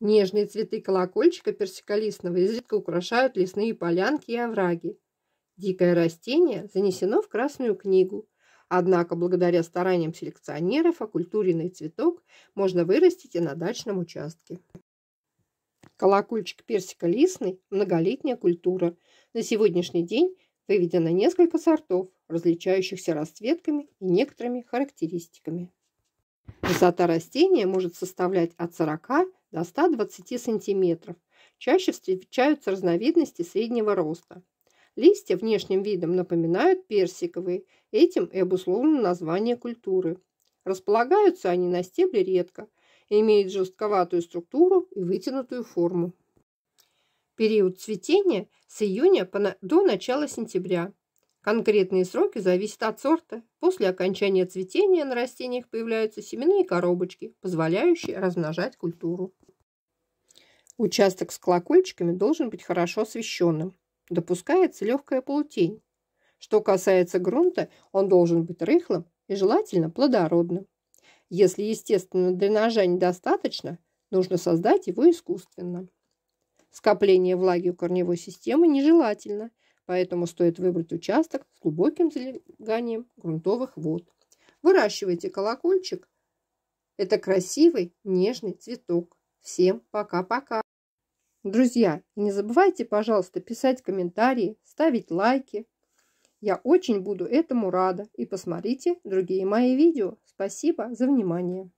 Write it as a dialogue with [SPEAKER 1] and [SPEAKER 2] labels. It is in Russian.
[SPEAKER 1] Нежные цветы колокольчика персиколистного изредка украшают лесные полянки и овраги. Дикое растение занесено в Красную книгу. Однако, благодаря стараниям селекционеров, окультуренный цветок можно вырастить и на дачном участке. Колокольчик персиколистный – многолетняя культура. На сегодняшний день выведено несколько сортов, различающихся расцветками и некоторыми характеристиками. Высота растения может составлять от 40 до 120 см. Чаще встречаются разновидности среднего роста. Листья внешним видом напоминают персиковые, этим и обусловлено название культуры. Располагаются они на стебле редко, имеют жестковатую структуру и вытянутую форму. Период цветения с июня до начала сентября. Конкретные сроки зависят от сорта. После окончания цветения на растениях появляются семенные коробочки, позволяющие размножать культуру. Участок с колокольчиками должен быть хорошо освещенным. Допускается легкая полутень. Что касается грунта, он должен быть рыхлым и желательно плодородным. Если естественного дренажа недостаточно, нужно создать его искусственно. Скопление влаги у корневой системы нежелательно – Поэтому стоит выбрать участок с глубоким залеганием грунтовых вод. Выращивайте колокольчик. Это красивый нежный цветок. Всем пока-пока! Друзья, не забывайте, пожалуйста, писать комментарии, ставить лайки. Я очень буду этому рада. И посмотрите другие мои видео. Спасибо за внимание.